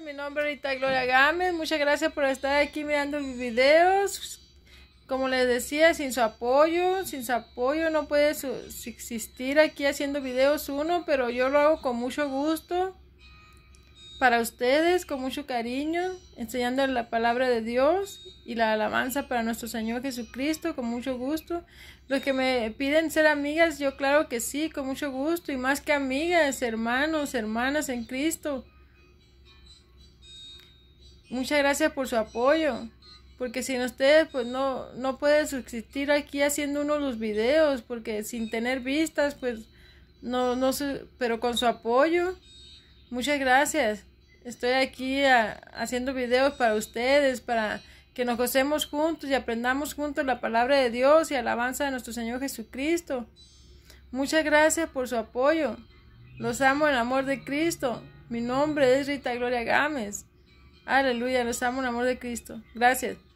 mi nombre es Rita Gloria Gámez. Muchas gracias por estar aquí mirando mis videos. Como les decía, sin su apoyo, sin su apoyo no puede existir aquí haciendo videos uno, pero yo lo hago con mucho gusto para ustedes, con mucho cariño, enseñando la palabra de Dios y la alabanza para nuestro Señor Jesucristo, con mucho gusto. Los que me piden ser amigas, yo claro que sí, con mucho gusto, y más que amigas, hermanos, hermanas en Cristo. Muchas gracias por su apoyo, porque sin ustedes pues no, no puede subsistir aquí haciendo uno los videos, porque sin tener vistas pues no, no sé, pero con su apoyo, muchas gracias. Estoy aquí ah, haciendo videos para ustedes, para que nos gocemos juntos y aprendamos juntos la palabra de Dios y alabanza de nuestro Señor Jesucristo. Muchas gracias por su apoyo. Los amo en el amor de Cristo. Mi nombre es Rita Gloria Gámez. Aleluya, nos amo el amor de Cristo. Gracias.